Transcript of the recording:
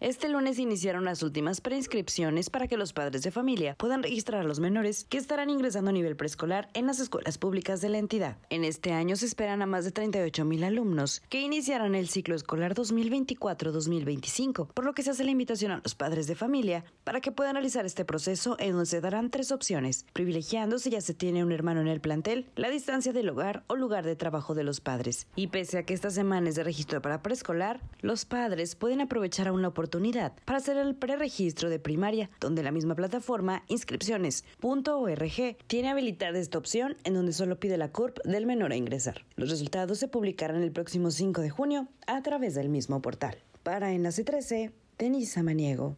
Este lunes iniciaron las últimas preinscripciones para que los padres de familia puedan registrar a los menores que estarán ingresando a nivel preescolar en las escuelas públicas de la entidad. En este año se esperan a más de 38 mil alumnos que iniciarán el ciclo escolar 2024-2025, por lo que se hace la invitación a los padres de familia para que puedan realizar este proceso en donde se darán tres opciones, privilegiando si ya se tiene un hermano en el plantel, la distancia del hogar o lugar de trabajo de los padres. Y pese a que esta semana de registro para preescolar, los padres pueden aprovechar a una oportunidad para hacer el preregistro de primaria, donde la misma plataforma inscripciones.org tiene habilitada esta opción en donde solo pide la CURP del menor a ingresar. Los resultados se publicarán el próximo 5 de junio a través del mismo portal. Para Enlace 13, Denisa Maniego.